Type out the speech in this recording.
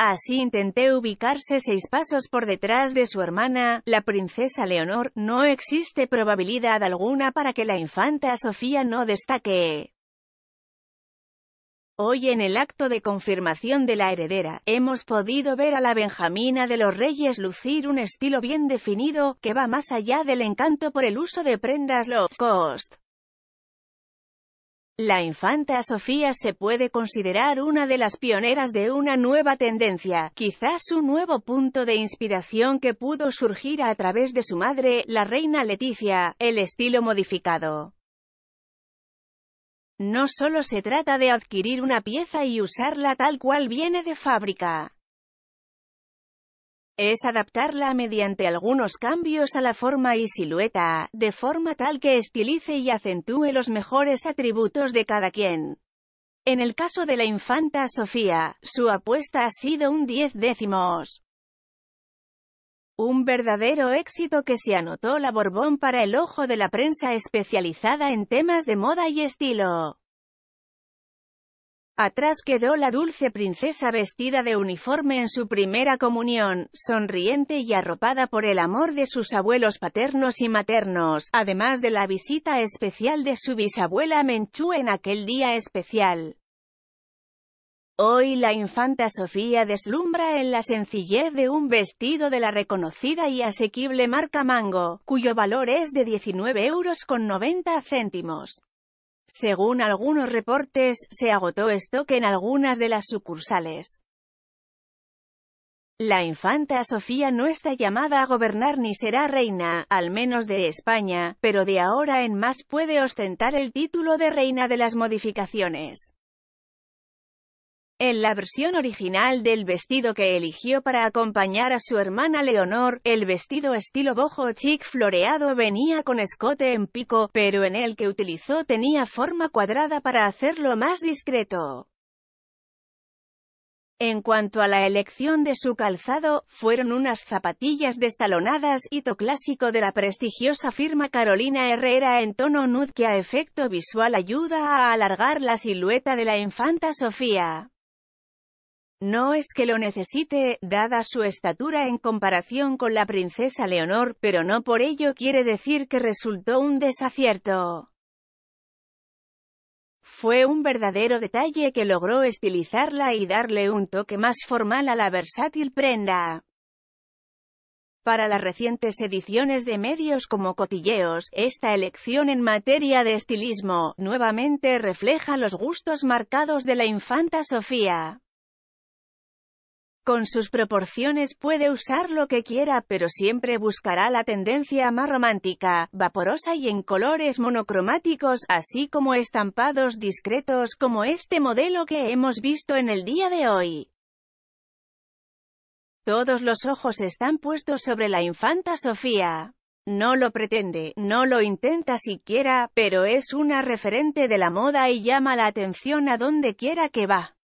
Así intenté ubicarse seis pasos por detrás de su hermana, la princesa Leonor, no existe probabilidad alguna para que la infanta Sofía no destaque. Hoy en el acto de confirmación de la heredera, hemos podido ver a la Benjamina de los Reyes lucir un estilo bien definido, que va más allá del encanto por el uso de prendas low cost. La infanta Sofía se puede considerar una de las pioneras de una nueva tendencia, quizás un nuevo punto de inspiración que pudo surgir a través de su madre, la reina Leticia, el estilo modificado. No solo se trata de adquirir una pieza y usarla tal cual viene de fábrica es adaptarla mediante algunos cambios a la forma y silueta, de forma tal que estilice y acentúe los mejores atributos de cada quien. En el caso de la infanta Sofía, su apuesta ha sido un diez décimos. Un verdadero éxito que se anotó la Borbón para el ojo de la prensa especializada en temas de moda y estilo. Atrás quedó la dulce princesa vestida de uniforme en su primera comunión, sonriente y arropada por el amor de sus abuelos paternos y maternos, además de la visita especial de su bisabuela Menchú en aquel día especial. Hoy la infanta Sofía deslumbra en la sencillez de un vestido de la reconocida y asequible marca Mango, cuyo valor es de 19,90 euros. Según algunos reportes, se agotó stock en algunas de las sucursales. La infanta Sofía no está llamada a gobernar ni será reina, al menos de España, pero de ahora en más puede ostentar el título de reina de las modificaciones. En la versión original del vestido que eligió para acompañar a su hermana Leonor, el vestido estilo bojo chic floreado venía con escote en pico, pero en el que utilizó tenía forma cuadrada para hacerlo más discreto. En cuanto a la elección de su calzado, fueron unas zapatillas destalonadas hito clásico de la prestigiosa firma Carolina Herrera en tono nude que a efecto visual ayuda a alargar la silueta de la infanta Sofía. No es que lo necesite, dada su estatura en comparación con la princesa Leonor, pero no por ello quiere decir que resultó un desacierto. Fue un verdadero detalle que logró estilizarla y darle un toque más formal a la versátil prenda. Para las recientes ediciones de medios como Cotilleos, esta elección en materia de estilismo, nuevamente refleja los gustos marcados de la infanta Sofía. Con sus proporciones puede usar lo que quiera, pero siempre buscará la tendencia más romántica, vaporosa y en colores monocromáticos, así como estampados discretos como este modelo que hemos visto en el día de hoy. Todos los ojos están puestos sobre la infanta Sofía. No lo pretende, no lo intenta siquiera, pero es una referente de la moda y llama la atención a donde quiera que va.